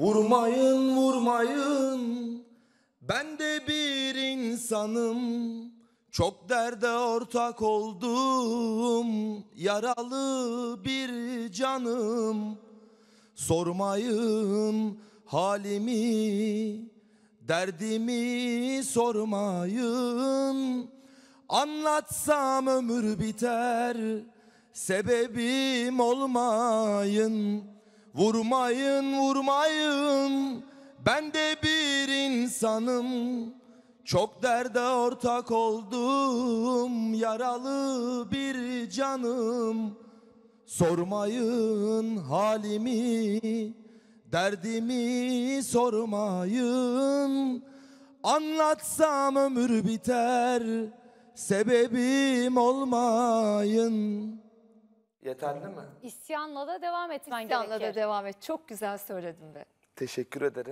Vurmayın vurmayın ben de bir insanım Çok derde ortak oldum yaralı bir canım Sormayın halimi derdimi sormayın Anlatsam ömür biter sebebim olmayın Vurmayın vurmayın ben de bir insanım Çok derde ortak oldum yaralı bir canım Sormayın halimi derdimi sormayın Anlatsam ömür biter sebebim olmayın Yeterli mi? İsyanla da devam etmen İsyanla gerekir. da devam et. Çok güzel söyledin be. Teşekkür ederim.